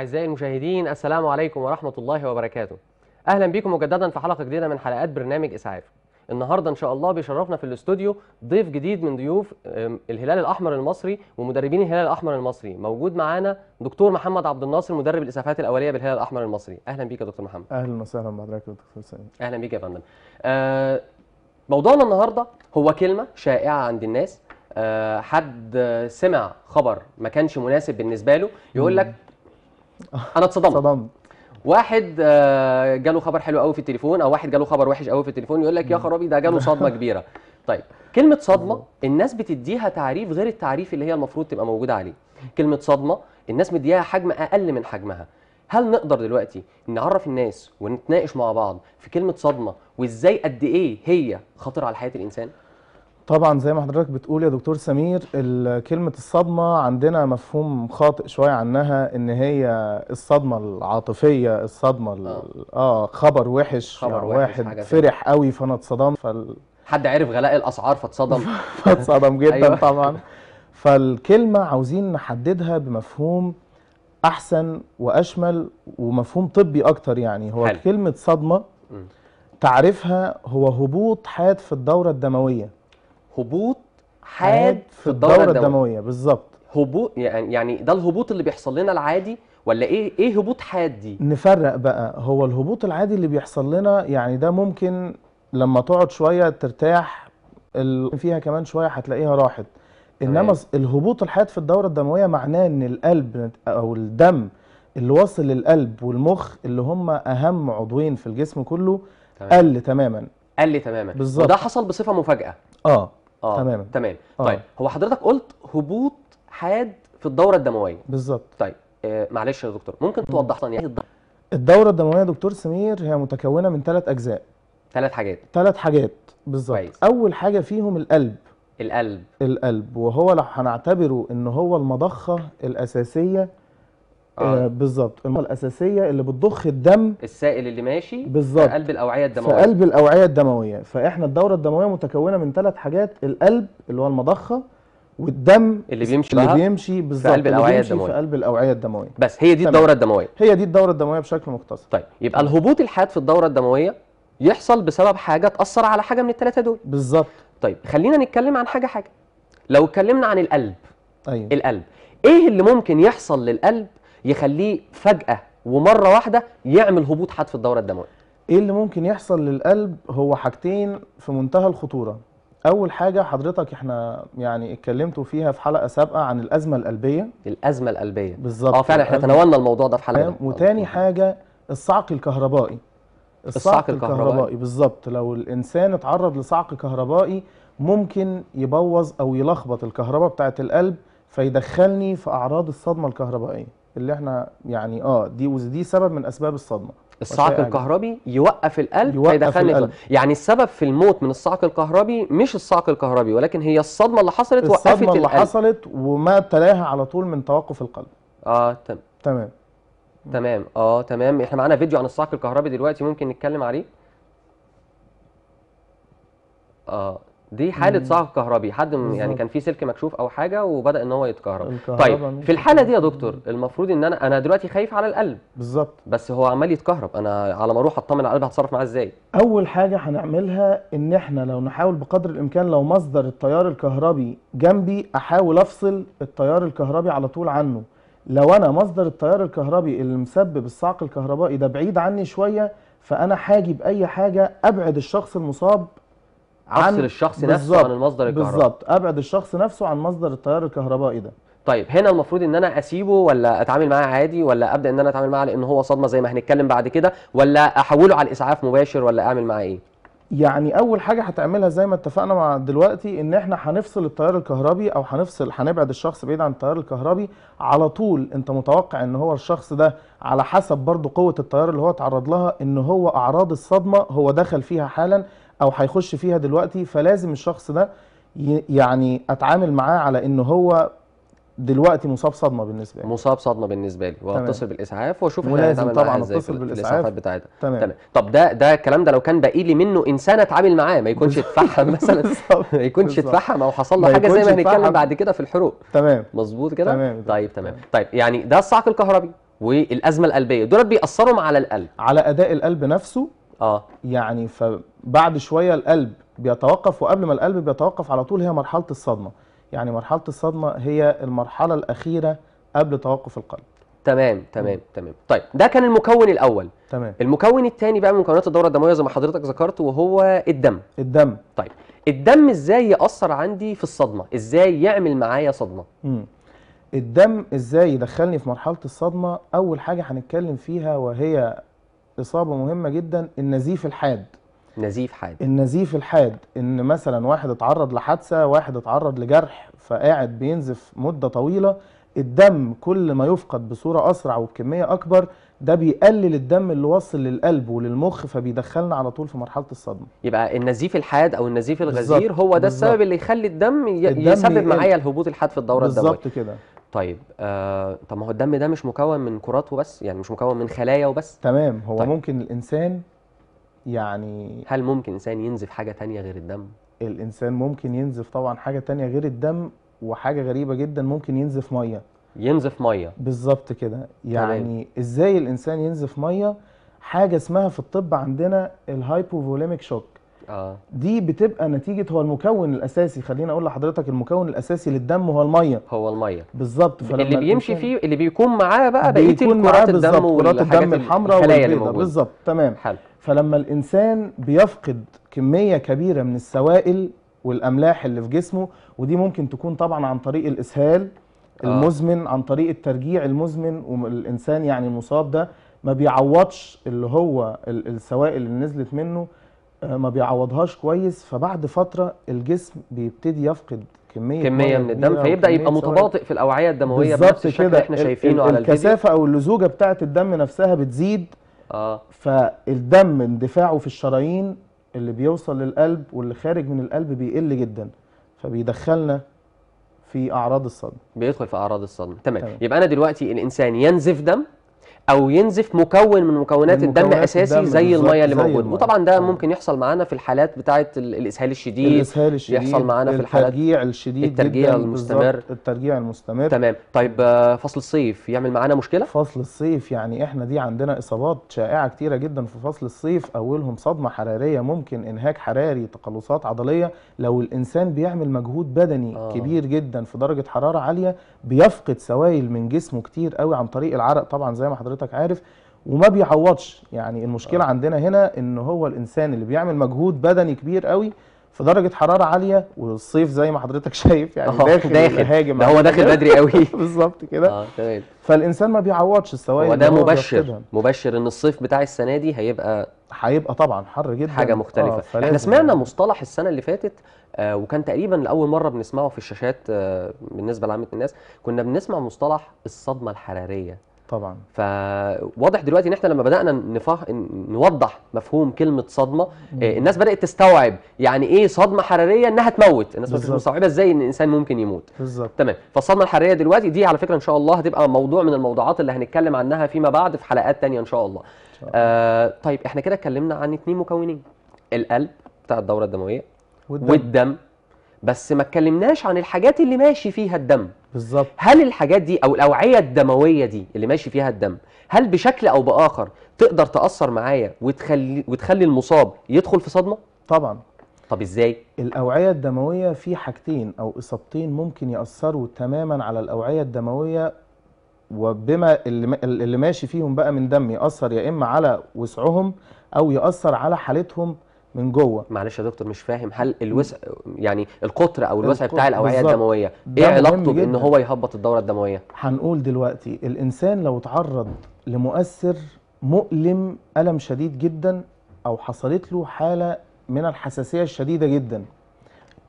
أعزائي المشاهدين السلام عليكم ورحمة الله وبركاته أهلا بكم مجددا في حلقة جديدة من حلقات برنامج إسعاف النهاردة إن شاء الله بيشرفنا في الاستوديو ضيف جديد من ضيوف الهلال الأحمر المصري ومدربين الهلال الأحمر المصري موجود معانا دكتور محمد عبد الناصر مدرب الإسعافات الأولية بالهلال الأحمر المصري أهلا بك يا دكتور محمد أهلا وسهلا بحضرتك يا دكتور سعيد أهلا بك يا فندم آه موضوعنا النهاردة هو كلمة شائعة عند الناس آه، حد سمع خبر ما كانش مناسب بالنسبه له يقول لك انا اتصدمت صدمت واحد آه، جاله خبر حلو قوي في التليفون او واحد جاله خبر وحش قوي في التليفون يقول لك يا خرابي ده جاله صدمه كبيره طيب كلمه صدمه الناس بتديها تعريف غير التعريف اللي هي المفروض تبقى موجوده عليه كلمه صدمه الناس مديها حجم اقل من حجمها هل نقدر دلوقتي نعرف الناس ونتناقش مع بعض في كلمه صدمه وازاي قد ايه هي خطر على حياه الانسان طبعا زي ما حضرتك بتقول يا دكتور سمير كلمة الصدمة عندنا مفهوم خاطئ شوية عنها ان هي الصدمة العاطفية الصدمة آه. اه, خبر وحش خبر يعني وحش واحد فرح قوي فانا اتصدمت فال... حد عرف غلاء الاسعار فاتصدم فاتصدم جدا أيوة. طبعا فالكلمة عاوزين نحددها بمفهوم احسن واشمل ومفهوم طبي اكتر يعني هو حل. كلمة صدمة تعريفها هو هبوط حاد في الدورة الدموية هبوط حاد في الدوره الدمويه, الدموية بالظبط هبوط يعني يعني ده الهبوط اللي بيحصل لنا العادي ولا ايه ايه هبوط حاد دي نفرق بقى هو الهبوط العادي اللي بيحصل لنا يعني ده ممكن لما تقعد شويه ترتاح ال... فيها كمان شويه هتلاقيها راحت انما الهبوط الحاد في الدوره الدمويه معناه ان القلب او الدم اللي واصل للقلب والمخ اللي هم اهم عضوين في الجسم كله تمام. قل تماما قل تماما بالظبط وده حصل بصفه مفاجاه اه اه تماما تمام آه. طيب هو حضرتك قلت هبوط حاد في الدوره الدمويه بالظبط طيب آه معلش يا دكتور ممكن توضح لنا يعني إيه الدوره الدمويه يا دكتور سمير هي متكونه من ثلاث اجزاء ثلاث حاجات ثلاث حاجات بالظبط اول حاجه فيهم القلب القلب القلب وهو لو هنعتبره ان هو المضخه الاساسيه آه. آه. بالظبط المنطقه الاساسيه اللي بتضخ الدم السائل اللي ماشي بالظبط في قلب الاوعيه الدمويه في قلب الاوعيه الدمويه فاحنا الدوره الدمويه متكونه من ثلاث حاجات القلب اللي هو المضخه والدم اللي بيمشي اللي بيمشي بالظبط في قلب الاوعيه الدمويه في قلب الاوعيه الدمويه بس هي دي تمام. الدوره الدمويه هي دي الدوره الدمويه بشكل مختصر طيب يبقى الهبوط الحاد في الدوره الدمويه يحصل بسبب حاجه تاثر على حاجه من الثلاثه دول بالظبط طيب خلينا نتكلم عن حاجه حاجه لو اتكلمنا عن القلب ايوه القلب ايه اللي ممكن يحصل للقلب يخليه فجأة ومرة واحدة يعمل هبوط حاد في الدورة الدموية ايه اللي ممكن يحصل للقلب هو حاجتين في منتهى الخطورة اول حاجة حضرتك احنا يعني اتكلمتوا فيها في حلقة سابقة عن الازمة القلبية الازمة القلبية بالظبط اه فعلا احنا تناولنا الموضوع ده في حلقة وتاني حاجة الصعق الكهربائي الصعق الكهربائي, الكهربائي بالظبط لو الانسان اتعرض لصعق كهربائي ممكن يبوظ او يلخبط الكهرباء بتاعه القلب فيدخلني في اعراض الصدمه الكهربائيه اللي احنا يعني اه دي ودي سبب من اسباب الصدمه الصعق الكهربي يوقف القلب يوقف القلب. يعني السبب في الموت من الصعق الكهربي مش الصعق الكهربي ولكن هي الصدمه اللي حصلت وقفت القلب الصدمه اللي حصلت وما تلاها على طول من توقف القلب اه تم. تمام تمام اه تمام احنا معانا فيديو عن الصعق الكهربي دلوقتي ممكن نتكلم عليه اه دي حاله صعق كهربي حد بالزبط. يعني كان في سلك مكشوف او حاجه وبدا ان هو يتكهرب طيب في الحاله دي يا دكتور المفروض ان انا انا دلوقتي خايف على القلب بالظبط بس هو عمال يتكهرب انا على ما اروح اطمن على القلب هتصرف معاه ازاي اول حاجه هنعملها ان احنا لو نحاول بقدر الامكان لو مصدر التيار الكهربي جنبي احاول افصل التيار الكهربي على طول عنه لو انا مصدر التيار الكهربي اللي مسبب الصعق الكهربائي ده بعيد عني شويه فانا حاجي باي حاجه ابعد الشخص المصاب عن افصل الشخص نفسه عن المصدر الكهربائي بالظبط ابعد الشخص نفسه عن مصدر التيار الكهربائي ده طيب هنا المفروض ان انا اسيبه ولا اتعامل معاه عادي ولا ابدا ان انا اتعامل معاه لان هو صدمه زي ما هنتكلم بعد كده ولا احوله على الاسعاف مباشر ولا اعمل معاه ايه يعني اول حاجه هتعملها زي ما اتفقنا مع دلوقتي ان احنا هنفصل التيار الكهربي او هنفصل هنبعد الشخص بعيد عن التيار الكهربي على طول انت متوقع ان هو الشخص ده على حسب برضه قوه التيار اللي هو اتعرض لها ان هو اعراض الصدمه هو دخل فيها حالا او هيخش فيها دلوقتي فلازم الشخص ده يعني اتعامل معاه على ان هو دلوقتي مصاب صدمه بالنسبه لي مصاب صدمه بالنسبه لي واتصل بالاسعاف واشوف ولازم طبعا اتصل بالاسعاف بتاعتها تمام. تمام طب ده ده الكلام ده لو كان باقي لي منه انسان اتعامل معاه ما يكونش اتفحم مثلا ما يكونش اتفحم او حصل له حاجه زي ما هنتكلم بعد كده في الحروق تمام مظبوط كده تمام طيب تمام طيب يعني ده الصعق الكهربي والازمه القلبيه دول بيأثروا على القلب على اداء القلب نفسه اه يعني فبعد شويه القلب بيتوقف وقبل ما القلب بيتوقف على طول هي مرحله الصدمه يعني مرحله الصدمه هي المرحله الاخيره قبل توقف القلب تمام تمام تمام طيب ده كان المكون الاول تمام المكون الثاني بقى من مكونات الدوره الدمويه زي ما حضرتك ذكرت وهو الدم الدم طيب الدم ازاي ياثر عندي في الصدمه ازاي يعمل معايا صدمه مم. الدم ازاي يدخلني في مرحله الصدمه اول حاجه هنتكلم فيها وهي اصابه مهمه جدا النزيف الحاد نزيف حاد النزيف الحاد ان مثلا واحد اتعرض لحادثه واحد اتعرض لجرح فقاعد بينزف مده طويله الدم كل ما يفقد بصوره اسرع وبكميه اكبر ده بيقلل الدم اللي واصل للقلب وللمخ فبيدخلنا على طول في مرحله الصدمه يبقى النزيف الحاد او النزيف الغزير بالزبط. هو ده بالزبط. السبب اللي يخلي الدم, الدم يسبب معايا الهبوط الحاد في الدوره الدمويه بالظبط كده طيب آه طب ما هو الدم ده مش مكون من كرات وبس يعني مش مكون من خلايا وبس تمام هو طيب. ممكن الانسان يعني هل ممكن انسان ينزف حاجه تانية غير الدم الانسان ممكن ينزف طبعا حاجه تانية غير الدم وحاجه غريبه جدا ممكن ينزف ميه ينزف ميه بالظبط كده يعني تمام. ازاي الانسان ينزف ميه حاجه اسمها في الطب عندنا الهايبوفوليميك شوك اه دي بتبقى نتيجه هو المكون الاساسي خليني اقول لحضرتك المكون الاساسي للدم هو الميه هو الميه بالظبط اللي بيمشي فيه اللي بيكون معاه بقى بقيه كرات الدم كرات الدم الحمراء والبيضاء بالظبط تمام حل. فلما الانسان بيفقد كميه كبيره من السوائل والاملاح اللي في جسمه ودي ممكن تكون طبعا عن طريق الاسهال آه. المزمن عن طريق الترجيع المزمن والانسان يعني المصاب ده ما بيعوضش اللي هو السوائل اللي نزلت منه آه، ما بيعوضهاش كويس فبعد فتره الجسم بيبتدي يفقد كميه كميه من الدم فيبدا يبقى متباطئ في الاوعيه الدمويه بنفس الشكل اللي احنا شايفينه على الكثافه او اللزوجه بتاعه الدم نفسها بتزيد اه فالدم اندفاعه في الشرايين اللي بيوصل للقلب واللي خارج من القلب بيقل جدا فبيدخلنا في اعراض الصدمه بيدخل في اعراض الصدمه تمام. تمام يبقى انا دلوقتي الانسان ينزف دم او ينزف مكون من مكونات الدم اساسي الدم زي الميه اللي موجوده وطبعا ده آه. ممكن يحصل معانا في الحالات بتاعه الاسهال الشديد الاسهال الشديد يحصل معانا في الحالات الترجيع الشديد الترجيع المستمر الترجيع المستمر تمام طيب آه، فصل الصيف يعمل معانا مشكله فصل الصيف يعني احنا دي عندنا اصابات شائعه كتيره جدا في فصل الصيف اولهم صدمه حراريه ممكن انهاك حراري تقلصات عضليه لو الانسان بيعمل مجهود بدني أوه. كبير جدا في درجه حراره عاليه بيفقد سوائل من جسمه كتير قوي عن طريق العرق طبعا زي ما حضرتك عارف وما بيعوضش يعني المشكله آه. عندنا هنا ان هو الانسان اللي بيعمل مجهود بدني كبير قوي في درجه حراره عاليه والصيف زي ما حضرتك شايف يعني داخل داخل هاجم ده هو داخل بدري قوي بالظبط كده اه تمام فالانسان ما بيعوضش السوائل وده مبشر بيفتدها. مبشر ان الصيف بتاع السنه دي هيبقى هيبقى طبعا حر جدا حاجه آه، مختلفه آه احنا سمعنا يعني. مصطلح السنه اللي فاتت آه وكان تقريبا لاول مره بنسمعه في الشاشات آه بالنسبه لعامه الناس كنا بنسمع مصطلح الصدمه الحراريه طبعا فواضح دلوقتي ان احنا لما بدانا نفه... نوضح مفهوم كلمه صدمه إيه الناس بدات تستوعب يعني ايه صدمه حراريه انها تموت الناس بدات مستوعبه ازاي ان الانسان ممكن يموت بالظبط تمام فالصدمه الحراريه دلوقتي دي على فكره ان شاء الله هتبقى موضوع من الموضوعات اللي هنتكلم عنها فيما بعد في حلقات تانية ان شاء الله إن شاء الله. آه طيب احنا كده اتكلمنا عن اثنين مكونين القلب بتاع الدوره الدمويه والدم, والدم بس ما اتكلمناش عن الحاجات اللي ماشي فيها الدم بالظبط هل الحاجات دي او الاوعيه الدمويه دي اللي ماشي فيها الدم هل بشكل او باخر تقدر تاثر معايا وتخلي وتخلي المصاب يدخل في صدمه طبعا طب ازاي الاوعيه الدمويه في حاجتين او اصابتين ممكن ياثروا تماما على الاوعيه الدمويه وبما اللي, اللي ماشي فيهم بقى من دم ياثر يا اما على وسعهم او ياثر على حالتهم من جوه معلش يا دكتور مش فاهم هل الوسع يعني القطر او الوسع بتاع الاوعيه الدمويه ايه علاقته بان هو يهبط الدوره الدمويه هنقول دلوقتي الانسان لو اتعرض لمؤثر مؤلم الم شديد جدا او حصلت له حاله من الحساسيه الشديده جدا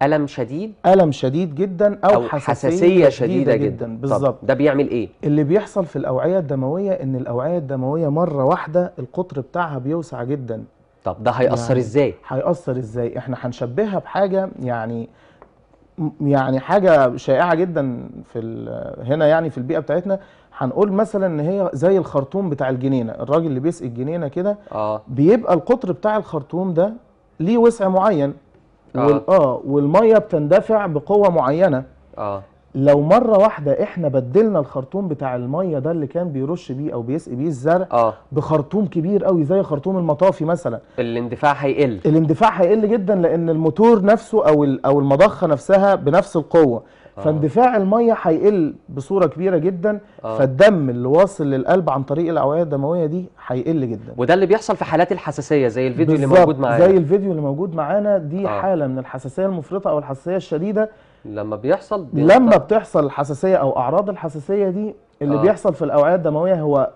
الم شديد الم شديد جدا او, أو حساسيه, حساسية شديده, شديدة جدا, جداً. بالظبط ده بيعمل ايه اللي بيحصل في الاوعيه الدمويه ان الاوعيه الدمويه مره واحده القطر بتاعها بيوسع جدا طب ده هيأثر يعني ازاي؟ هيأثر ازاي؟ احنا هنشبهها بحاجه يعني يعني حاجه شائعه جدا في هنا يعني في البيئه بتاعتنا هنقول مثلا ان هي زي الخرطوم بتاع الجنينه الراجل اللي بيسقي الجنينه كده آه. بيبقى القطر بتاع الخرطوم ده ليه وسع معين اه, آه والميه بتندفع بقوه معينه اه لو مره واحده احنا بدلنا الخرطوم بتاع الميه ده اللي كان بيرش بيه او بيسقي بيه الزرع آه. بخرطوم كبير قوي زي خرطوم المطافي مثلا الاندفاع هيقل الاندفاع هيقل جدا لان الموتور نفسه او او المضخه نفسها بنفس القوه آه. فاندفاع الميه هيقل بصوره كبيره جدا آه. فالدم اللي واصل للقلب عن طريق الاوعيه الدمويه دي هيقل جدا وده اللي بيحصل في حالات الحساسيه زي الفيديو اللي موجود معانا زي الفيديو اللي موجود معانا دي آه. حاله من الحساسيه المفرطه او الحساسيه الشديده لما بيحصل لما بتحصل الحساسيه او اعراض الحساسيه دي اللي آه. بيحصل في الاوعيه الدمويه هو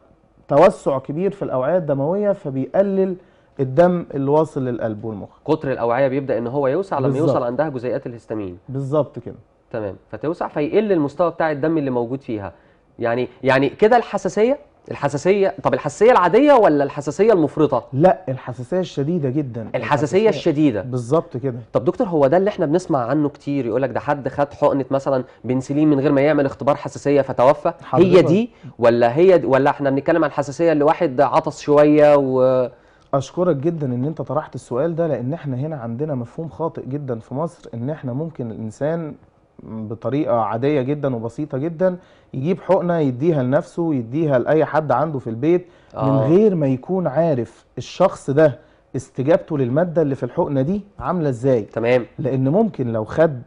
توسع كبير في الاوعيه الدمويه فبيقلل الدم اللي واصل للقلب والمخ قطر الاوعيه بيبدا ان هو يوسع لما بالزبط. يوصل عندها جزيئات الهستامين بالظبط كده تمام فتوسع فيقل المستوى بتاع الدم اللي موجود فيها يعني يعني كده الحساسيه الحساسيه طب الحساسيه العاديه ولا الحساسيه المفرطه لا الحساسيه الشديده جدا الحساسيه, الحساسية الشديده بالظبط كده طب دكتور هو ده اللي احنا بنسمع عنه كتير يقول لك ده حد خد حقنه مثلا بنسلين من غير ما يعمل اختبار حساسيه فتوفى هي دي ولا هي دي ولا احنا بنتكلم عن الحساسيه اللي واحد عطس شويه و اشكرك جدا ان انت طرحت السؤال ده لان احنا هنا عندنا مفهوم خاطئ جدا في مصر ان احنا ممكن الانسان بطريقه عاديه جدا وبسيطه جدا يجيب حقنه يديها لنفسه يديها لاي حد عنده في البيت آه. من غير ما يكون عارف الشخص ده استجابته للماده اللي في الحقنه دي عامله ازاي تمام لان ممكن لو خد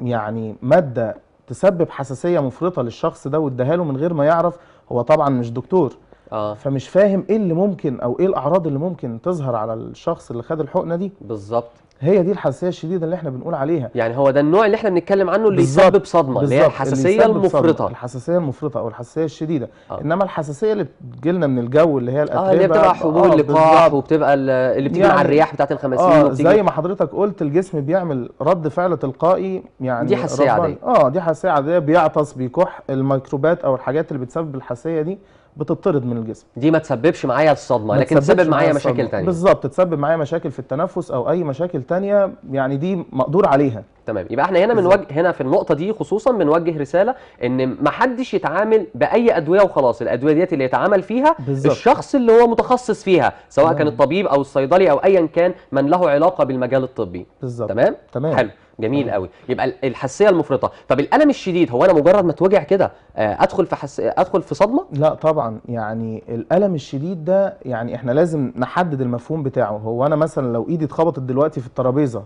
يعني ماده تسبب حساسيه مفرطه للشخص ده واداها له من غير ما يعرف هو طبعا مش دكتور آه. فمش فاهم ايه اللي ممكن او ايه الاعراض اللي ممكن تظهر على الشخص اللي خد الحقنه دي بالظبط هي دي الحساسيه الشديده اللي احنا بنقول عليها يعني هو ده النوع اللي احنا بنتكلم عنه اللي يسبب صدمه اللي هي الحساسيه اللي المفرطه الحساسيه المفرطه او الحساسيه الشديده آه. انما الحساسيه اللي بتجيلنا من الجو اللي هي الاتربه اه اللي بتبقى آه، حبوب اللقاح وبتبقى اللي بتيجي يعني مع الرياح بتاعه الخماسين آه زي ما حضرتك قلت الجسم بيعمل رد فعل تلقائي يعني دي حساسيه عاديه اه دي حساسيه عاديه بيعطس بيكح الميكروبات او الحاجات اللي بتسبب الحساسيه دي بتطرد من الجسم دي ما تسببش معايا الصدمه لكن تسبب معايا مشاكل ثانيه بالظبط تسبب معايا مشاكل في التنفس او اي مشاكل ثانيه يعني دي مقدور عليها تمام يبقى احنا هنا بنوجه هنا في النقطه دي خصوصا بنوجه رساله ان ما حدش يتعامل باي ادويه وخلاص الادويه ديت اللي يتعامل فيها بالزبط. الشخص اللي هو متخصص فيها سواء تمام. كان الطبيب او الصيدلي او ايا كان من له علاقه بالمجال الطبي بالظبط تمام تمام حلو جميل آه. قوي يبقى الحساسيه المفرطه طب الالم الشديد هو انا مجرد ما اتوجع كده آه، ادخل في حس... ادخل في صدمه لا طبعا يعني الالم الشديد ده يعني احنا لازم نحدد المفهوم بتاعه هو انا مثلا لو ايدي اتخبطت دلوقتي في الترابيزه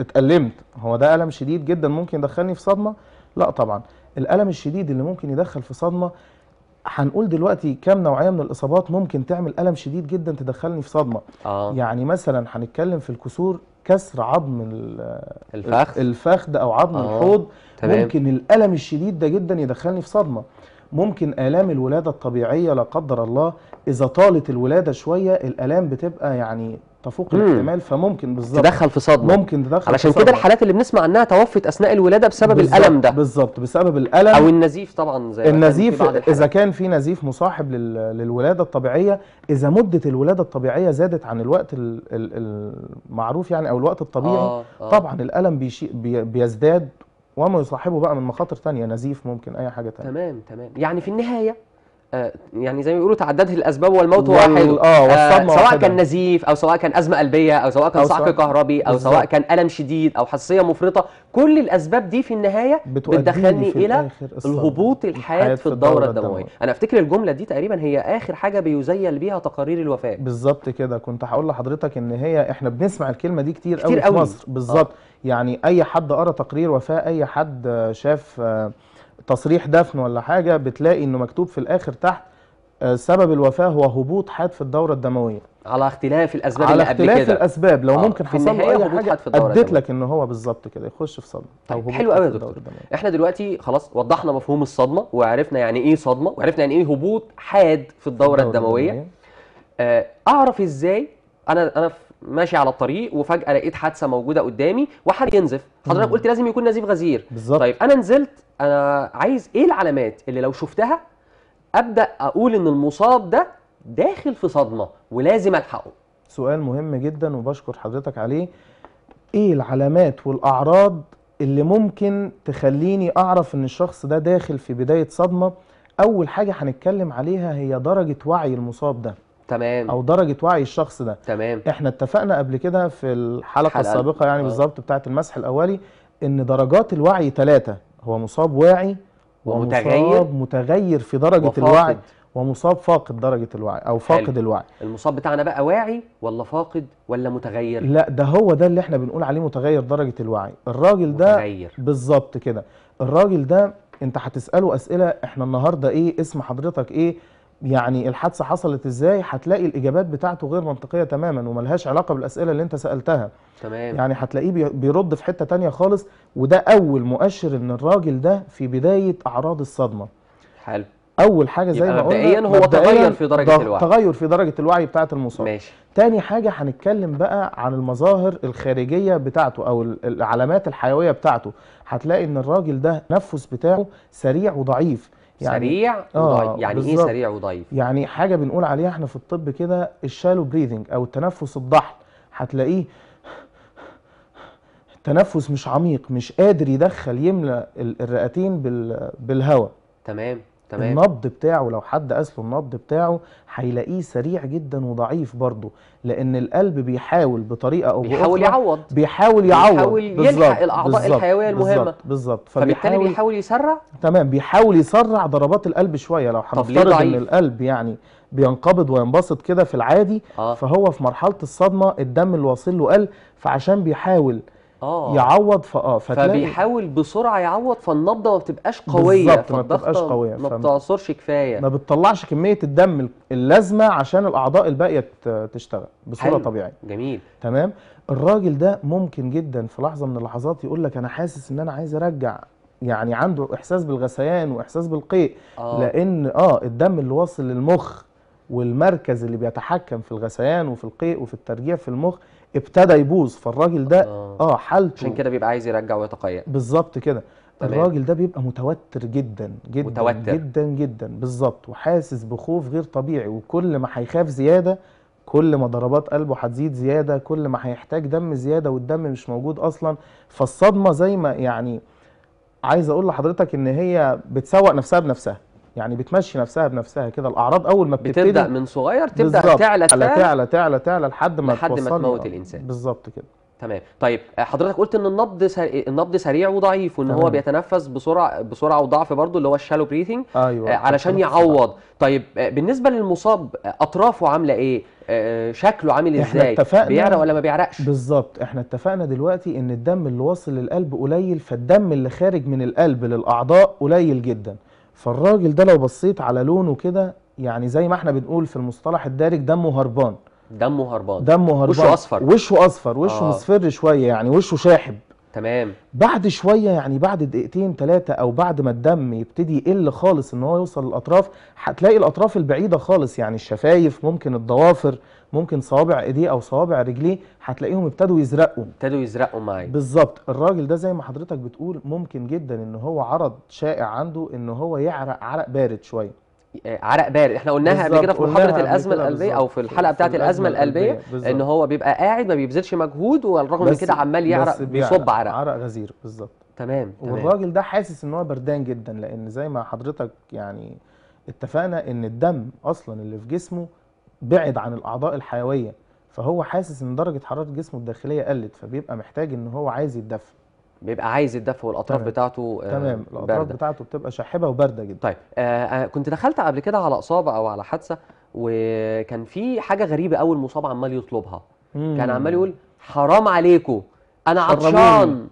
اتألمت هو ده ألم شديد جدا ممكن يدخلني في صدمة لا طبعا الألم الشديد اللي ممكن يدخل في صدمة هنقول دلوقتي كام نوعية من الإصابات ممكن تعمل ألم شديد جدا تدخلني في صدمة آه. يعني مثلا هنتكلم في الكسور كسر عظم الفخذ الفخذ او عظم أوه. الحوض طبعا. ممكن الالم الشديد ده جدا يدخلني في صدمه ممكن الام الولاده الطبيعيه لا قدر الله اذا طالت الولاده شويه الالام بتبقى يعني تفوق الاحتمال فممكن بالظبط تدخل في صدمه ممكن تدخل علشان كده الحالات اللي بنسمع عنها توفت اثناء الولاده بسبب الالم ده بالظبط بسبب الالم او النزيف طبعا زي النزيف اذا كان في نزيف مصاحب للولاده الطبيعيه اذا مده الولاده الطبيعيه زادت عن الوقت المعروف يعني او الوقت الطبيعي آه آه. طبعا الالم بيشي بيزداد وما يصاحبه بقى من مخاطر ثانيه نزيف ممكن اي حاجه ثانيه تمام تمام يعني في النهايه آه، يعني زي ما بيقولوا تعدده الاسباب والموت هو واحد اه, آه، سواء كان نزيف او سواء كان ازمه قلبيه او سواء كان أو صعق كهربي او بالزبط. سواء كان الم شديد او حساسيه مفرطه كل الاسباب دي في النهايه بتدخلني الى الهبوط الحاد في الدوره الدمويه انا افتكر الجمله دي تقريبا هي اخر حاجه بيزيل بيها تقارير الوفاه بالظبط كده كنت هقول لحضرتك ان هي احنا بنسمع الكلمه دي كتير, كتير قوي في مصر بالظبط آه. يعني اي حد قرا تقرير وفاه اي حد شاف آه تصريح دفن ولا حاجه بتلاقي انه مكتوب في الاخر تحت آه، سبب الوفاه هو هبوط حاد في الدوره الدمويه على اختلاف الاسباب على اللي قبل كده على اختلاف الاسباب لو آه. ممكن حصل له اي حاجه اديت لك ان هو بالظبط كده يخش في صدمه طيب حلو قوي يا دكتور احنا دلوقتي خلاص وضحنا مفهوم الصدمه وعرفنا يعني ايه صدمه وعرفنا يعني ايه هبوط حاد في الدوره, الدمويه, الدموية. آه اعرف ازاي انا انا ماشي على الطريق وفجاه لقيت حادثه موجوده قدامي وحد ينزف حضرتك قلت لازم يكون نزيف غزير بالظبط طيب انا نزلت انا عايز ايه العلامات اللي لو شفتها ابدا اقول ان المصاب ده داخل في صدمه ولازم الحقه سؤال مهم جدا وبشكر حضرتك عليه ايه العلامات والاعراض اللي ممكن تخليني اعرف ان الشخص ده داخل في بدايه صدمه اول حاجه هنتكلم عليها هي درجه وعي المصاب ده تمام او درجه وعي الشخص ده تمام احنا اتفقنا قبل كده في الحلقه حلقة. السابقه يعني آه. بالظبط بتاعه المسح الاولي ان درجات الوعي ثلاثه هو مصاب واعي ومتغير ومصاب متغير في درجه وفاقد. الوعي ومصاب فاقد درجه الوعي او فاقد حلو. الوعي المصاب بتاعنا بقى واعي ولا فاقد ولا متغير لا ده هو ده اللي احنا بنقول عليه متغير درجه الوعي الراجل ده بالظبط كده الراجل ده انت هتساله اسئله احنا النهارده ايه اسم حضرتك ايه يعني الحادثه حصلت ازاي هتلاقي الاجابات بتاعته غير منطقيه تماما وملهاش علاقه بالاسئله اللي انت سالتها تمام يعني هتلاقيه بيرد في حته تانية خالص وده اول مؤشر ان الراجل ده في بدايه اعراض الصدمه حلو اول حاجه زي ما قلنا مبدئيا هو تغير في درجه الوعي تغير في درجه الوعي بتاعه المصاب ماشي تاني حاجه هنتكلم بقى عن المظاهر الخارجيه بتاعته او العلامات الحيويه بتاعته هتلاقي ان الراجل ده التنفس بتاعه سريع وضعيف يعني سريع آه، وضعيف آه يعني ايه سريع وضعيف يعني حاجه بنقول عليها احنا في الطب كده الشالو بريذنج او التنفس الضحل هتلاقيه تنفس مش عميق مش قادر يدخل يملا الرئتين بالهواء تمام تمام. النبض بتاعه لو حد قاس له النبض بتاعه هيلاقيه سريع جدا وضعيف برضه لان القلب بيحاول بطريقه او باخرى بيحاول يعوض بيحاول يعوض بيحاول يلحق الاعضاء بالزبط. الحيويه المهمه بالظبط فبالتالي بيحاول يسرع تمام بيحاول يسرع ضربات القلب شويه لو هنفترض ان القلب يعني بينقبض وينبسط كده في العادي آه. فهو في مرحله الصدمه الدم اللي واصل له قل فعشان بيحاول اه يعوض فاه فبيحاول بسرعه يعوض فالنبضه ما بتبقاش قويه بالظبط ما بتبقاش قويه ما بتعصرش كفايه ما بتطلعش كميه الدم اللازمه عشان الاعضاء الباقيه تشتغل بصوره حلو. طبيعيه جميل تمام الراجل ده ممكن جدا في لحظه من اللحظات يقول لك انا حاسس ان انا عايز ارجع يعني عنده احساس بالغثيان واحساس بالقيء آه. لان اه الدم اللي واصل للمخ والمركز اللي بيتحكم في الغثيان وفي القيء وفي الترجيع في المخ ابتدى يبوظ فالراجل ده اه, آه حالته عشان كده بيبقى عايز يرجع ويتقيأ بالظبط كده الراجل ده بيبقى متوتر جدا جدا متوتر. جدا جدا بالظبط وحاسس بخوف غير طبيعي وكل ما هيخاف زياده كل ما ضربات قلبه هتزيد زياده كل ما هيحتاج دم زياده والدم مش موجود اصلا فالصدمه زي ما يعني عايز اقول لحضرتك ان هي بتسوق نفسها بنفسها يعني بتمشي نفسها بنفسها كده الاعراض اول ما بتبتدي بتبدا من صغير تبدا تعلى تعلى تعلى تعلى تعلى لحد ما لحد ما تموت الانسان بالظبط كده تمام طيب حضرتك قلت ان النبض سريع النبض سريع وضعيف وان تمام. هو بيتنفس بسرعه بسرعه وضعف برضو اللي هو الشالو آه، بريثنج أيوة. علشان يعوض طيب آه، بالنسبه للمصاب اطرافه عامله ايه آه، شكله عامل ازاي اتفقنا بيعرق ولا ما بيعرقش بالظبط احنا اتفقنا دلوقتي ان الدم اللي واصل للقلب قليل فالدم اللي خارج من القلب للاعضاء قليل جدا فالراجل ده لو بصيت على لونه كده يعني زي ما احنا بنقول في المصطلح الدارج دمه هربان دمه هربان دمه هربان وشه اصفر وشه اصفر وشه آه. مصفر شويه يعني وشه شاحب تمام بعد شويه يعني بعد دقيقتين ثلاثه او بعد ما الدم يبتدي يقل خالص ان هو يوصل للاطراف هتلاقي الاطراف البعيده خالص يعني الشفايف ممكن الضوافر ممكن صوابع ايديه او صوابع رجليه هتلاقيهم ابتدوا يزرقوا ابتدوا يزرقوا معايا بالظبط الراجل ده زي ما حضرتك بتقول ممكن جدا ان هو عرض شائع عنده ان هو يعرق عرق بارد شويه آه، عرق بارد احنا قلناها قبل كده في محاضره الازمه القلبيه او في الحلقه بتاعه الازمه القلبيه ان هو بيبقى قاعد ما بيبذلش مجهود والرغم من كده عمال يعرق بيصب عرق عرق غزير بالظبط تمام والراجل ده حاسس ان هو بردان جدا لان زي ما حضرتك يعني اتفقنا ان الدم اصلا اللي في جسمه بعد عن الاعضاء الحيويه فهو حاسس ان درجه حراره جسمه الداخليه قلت فبيبقى محتاج ان هو عايز يتدفى بيبقى عايز يتدفى والاطراف تمام. بتاعته آه، تمام الاطراف باردة. بتاعته بتبقى شاحبه وبارده جدا طيب آه،, آه كنت دخلت قبل كده على اصابه او على حادثه وكان في حاجه غريبه اول مصاب عمال يطلبها مم. كان عمال يقول حرام عليكم انا عطشان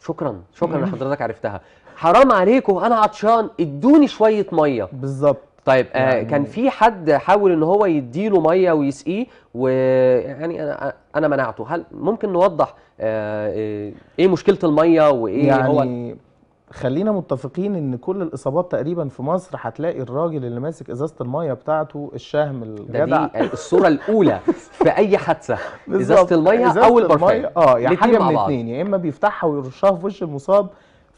شكرا شكرا لحضرتك عرفتها حرام عليكم انا عطشان ادوني شويه ميه بالظبط طيب آه، يعني كان في حد حاول ان هو يديله ميه ويسقيه ويعني انا انا منعته هل ممكن نوضح آه, آه، ايه مشكله الميه وايه يعني هو خلينا متفقين ان كل الاصابات تقريبا في مصر هتلاقي الراجل اللي ماسك ازازه الميه بتاعته الشهم الجدع دي الصوره الاولى في اي حادثه ازازه الميه او البرفان اه يعني حاجه من الاثنين يا اما بيفتحها ويرشها في وش المصاب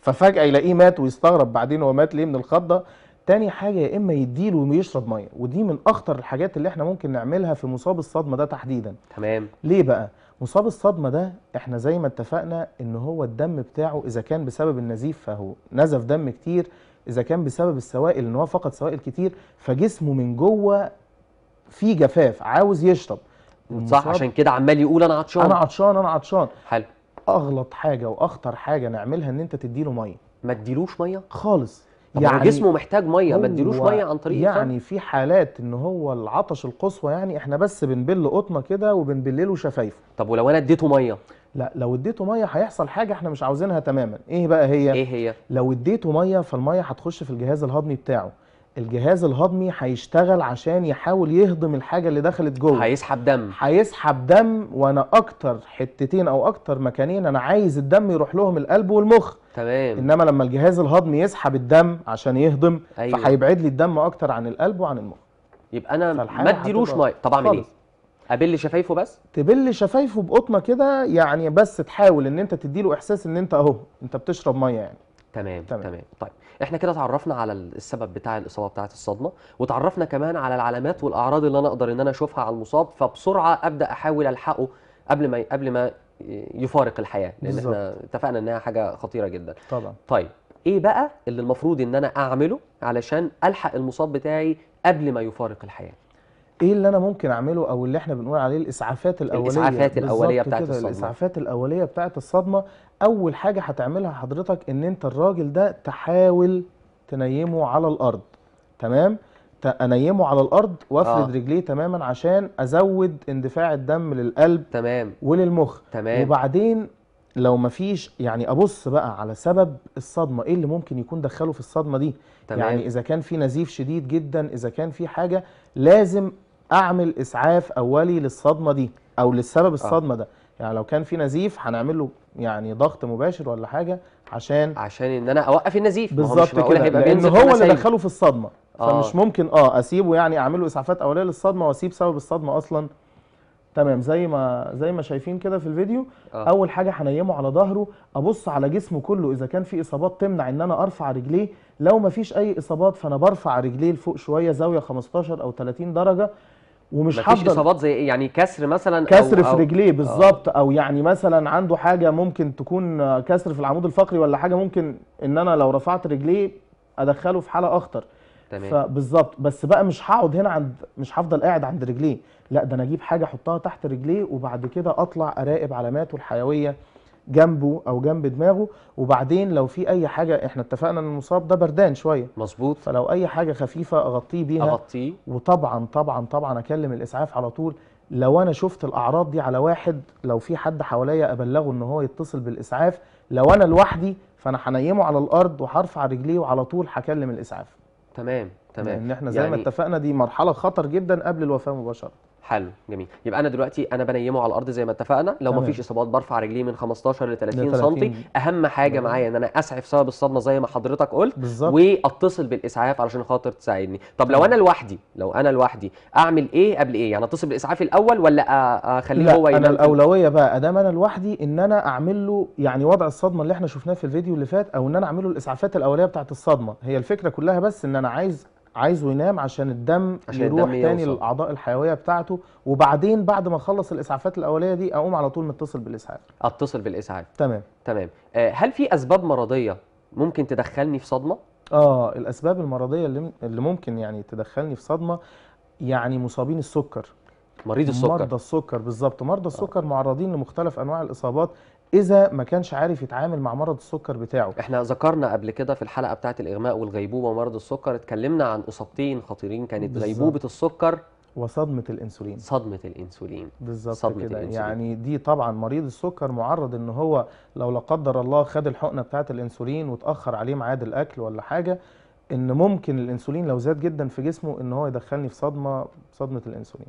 ففجاه يلاقيه مات ويستغرب بعدين هو مات ليه من الخضه تاني حاجه يا اما يديله ويشرب ميه ودي من اخطر الحاجات اللي احنا ممكن نعملها في مصاب الصدمه ده تحديدا تمام ليه بقى مصاب الصدمه ده احنا زي ما اتفقنا ان هو الدم بتاعه اذا كان بسبب النزيف فهو نزف دم كتير اذا كان بسبب السوائل ان هو فقد سوائل كتير فجسمه من جوه فيه جفاف عاوز يشرب صح عشان كده عمال يقول انا عطشان انا عطشان انا عطشان حلو اغلط حاجه واخطر حاجه نعملها ان انت تديله ميه ما تديلوش ميه خالص يعني جسمه محتاج ميه ما تديلوش ميه عن طريق يعني في حالات ان هو العطش القصوى يعني احنا بس بنبل قطنه كده وبنبلله شفايفه طب ولو انا اديته ميه لا لو اديته ميه هيحصل حاجه احنا مش عاوزينها تماما ايه بقى هي ايه هي لو اديته ميه فالميه هتخش في الجهاز الهضمي بتاعه الجهاز الهضمي هيشتغل عشان يحاول يهضم الحاجه اللي دخلت جوه هيسحب دم هيسحب دم وانا اكتر حتتين او اكتر مكانين انا عايز الدم يروح لهم القلب والمخ تمام انما لما الجهاز الهضمي يسحب الدم عشان يهضم أيوة. فهيبعد لي الدم اكتر عن القلب وعن المخ يبقى انا ما اديلوش ميه طب اعمل ايه ابل شفايفه بس تبل شفايفه بقطمه كده يعني بس تحاول ان انت تديله احساس ان انت اهو انت بتشرب ميه يعني تمام تمام, تمام. طيب احنا كده اتعرفنا على السبب بتاع الاصابه بتاعه الصدمه وتعرفنا كمان على العلامات والاعراض اللي انا اقدر ان انا اشوفها على المصاب فبسرعه ابدا احاول الحقه قبل ما قبل ما يفارق الحياه لان بالزبط. احنا اتفقنا انها حاجه خطيره جدا طبعا طيب ايه بقى اللي المفروض ان انا اعمله علشان الحق المصاب بتاعي قبل ما يفارق الحياه ايه اللي انا ممكن اعمله او اللي احنا بنقول عليه الاسعافات الاوليه الاسعافات الاوليه بتاعت الصدمه الاسعافات الاوليه بتاعت الصدمه اول حاجه هتعملها حضرتك ان انت الراجل ده تحاول تنيمه على الارض تمام انيمه على الارض وافرد آه. رجليه تماما عشان ازود اندفاع الدم للقلب تمام وللمخ تمام وبعدين لو مفيش يعني ابص بقى على سبب الصدمه ايه اللي ممكن يكون دخله في الصدمه دي تمام. يعني اذا كان في نزيف شديد جدا اذا كان في حاجه لازم اعمل اسعاف اولي للصدمه دي او للسبب آه. الصدمه ده يعني لو كان في نزيف هنعمل له يعني ضغط مباشر ولا حاجه عشان عشان ان انا اوقف النزيف بالظبط كده لان هو اللي دخله في الصدمه آه. فمش ممكن اه اسيبه يعني اعمل له اسعافات اوليه للصدمه واسيب سبب الصدمه اصلا تمام زي ما زي ما شايفين كده في الفيديو آه. اول حاجه هنيمه على ظهره ابص على جسمه كله اذا كان في اصابات تمنع ان انا ارفع رجليه لو ما فيش اي اصابات فانا برفع رجليه لفوق شويه زاويه 15 او 30 درجه ومش مفيش اصابات زي ايه يعني كسر مثلا كسر أو في رجليه آه. بالظبط أو, او يعني مثلا عنده حاجه ممكن تكون كسر في العمود الفقري ولا حاجه ممكن ان انا لو رفعت رجليه ادخله في حاله اخطر تمام فبالظبط بس بقى مش هقعد هنا عند مش هفضل قاعد عند رجليه لا ده انا اجيب حاجه احطها تحت رجليه وبعد كده اطلع اراقب علاماته الحيويه جنبه او جنب دماغه وبعدين لو في اي حاجه احنا اتفقنا ان المصاب ده بردان شويه مظبوط فلو اي حاجه خفيفه اغطيه بيها اغطيه وطبعا طبعا طبعا اكلم الاسعاف على طول لو انا شفت الاعراض دي على واحد لو في حد حواليا ابلغه ان هو يتصل بالاسعاف لو انا لوحدي فانا هنيمه على الارض وهرفع رجليه وعلى طول هكلم الاسعاف تمام تمام لان احنا زي يعني ما اتفقنا دي مرحله خطر جدا قبل الوفاه مباشره حلو جميل يبقى انا دلوقتي انا بنيمه على الارض زي ما اتفقنا لو ما فيش اصابات برفع رجليه من 15 ل 30 سم اهم حاجه معايا ان انا اسعف سبب الصدمه زي ما حضرتك قلت بالزبط. واتصل بالاسعاف علشان خاطر تساعدني طب لو انا لوحدي لو انا لوحدي اعمل ايه قبل ايه يعني اتصل بالاسعاف الاول ولا اخليه هو ينام انا الاولويه بقى ادام انا لوحدي ان انا اعمل له يعني وضع الصدمه اللي احنا شفناه في الفيديو اللي فات او ان انا اعمل له الاسعافات الاوليه بتاعه الصدمه هي الفكره كلها بس ان انا عايز عايزه ينام عشان الدم عشان يروح الدم تاني للاعضاء الحيويه بتاعته وبعدين بعد ما اخلص الاسعافات الاوليه دي اقوم على طول متصل بالاسعاف اتصل بالاسعاف تمام تمام آه هل في اسباب مرضيه ممكن تدخلني في صدمه اه الاسباب المرضيه اللي, اللي ممكن يعني تدخلني في صدمه يعني مصابين السكر مريض السكر مرضى السكر بالظبط مرضى السكر آه. معرضين لمختلف انواع الاصابات اذا ما كانش عارف يتعامل مع مرض السكر بتاعه احنا ذكرنا قبل كده في الحلقه بتاعه الاغماء والغيبوبه ومرض السكر اتكلمنا عن اصابتين خطيرين كانت بالزبط. غيبوبه السكر وصدمه الانسولين صدمه الانسولين بالظبط كده الانسولين. يعني دي طبعا مريض السكر معرض ان هو لو لا قدر الله خد الحقنه بتاعه الانسولين وتاخر عليه ميعاد الاكل ولا حاجه ان ممكن الانسولين لو زاد جدا في جسمه ان هو يدخلني في صدمه صدمه الانسولين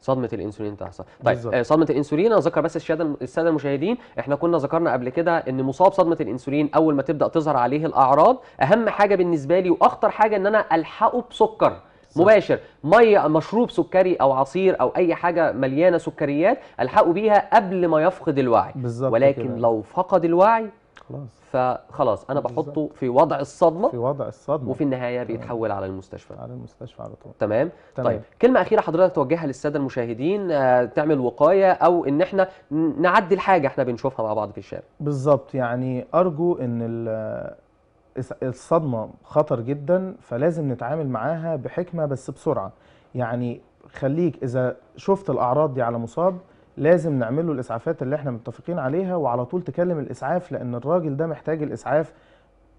صدمه الانسولين تحصل طيب بالزبط. آه، صدمه الانسولين اذكر بس الساده الساده المشاهدين احنا كنا ذكرنا قبل كده ان مصاب صدمه الانسولين اول ما تبدا تظهر عليه الاعراض اهم حاجه بالنسبه لي واخطر حاجه ان انا الحقه بسكر صح. مباشر ميه مشروب سكري او عصير او اي حاجه مليانه سكريات الحقه بيها قبل ما يفقد الوعي بالزبط ولكن كده. لو فقد الوعي خلاص فخلاص انا بحطه في وضع الصدمه في وضع الصدمه وفي النهايه بيتحول على المستشفى على المستشفى على طول تمام؟, تمام طيب كلمه اخيره حضرتك توجهها للساده المشاهدين آه، تعمل وقايه او ان احنا نعدي الحاجه احنا بنشوفها مع بعض في الشارع بالظبط يعني ارجو ان الصدمه خطر جدا فلازم نتعامل معاها بحكمه بس بسرعه يعني خليك اذا شفت الاعراض دي على مصاب لازم نعمله الاسعافات اللي احنا متفقين عليها وعلى طول تكلم الاسعاف لان الراجل ده محتاج الاسعاف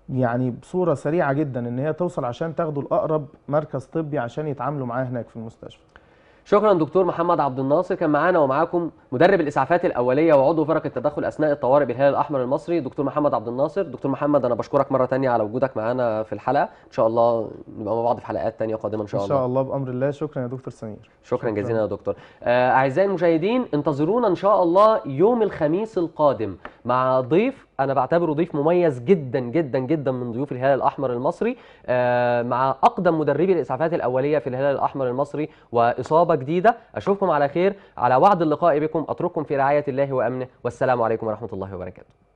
يعني بصوره سريعه جدا ان هي توصل عشان تاخده لاقرب مركز طبي عشان يتعاملوا معاه هناك في المستشفى شكرا دكتور محمد عبد الناصر كان معانا ومعاكم مدرب الاسعافات الاوليه وعضو فرق التدخل اثناء الطوارئ بالهلال الاحمر المصري دكتور محمد عبد الناصر دكتور محمد انا بشكرك مره ثانيه على وجودك معانا في الحلقه ان شاء الله نبقى مع بعض في حلقات ثانيه قادمه ان شاء الله ان شاء الله بامر الله شكرا يا دكتور سمير شكرا, شكرا جزيلا يا دكتور آه، اعزائي المشاهدين انتظرونا ان شاء الله يوم الخميس القادم مع ضيف انا بعتبره ضيف مميز جدا جدا جدا من ضيوف الهلال الاحمر المصري آه، مع اقدم مدربي الاسعافات الاوليه في الهلال الاحمر المصري واصابه جديده اشوفكم على خير على وعد اللقاء بكم اترككم في رعايه الله وامنه والسلام عليكم ورحمه الله وبركاته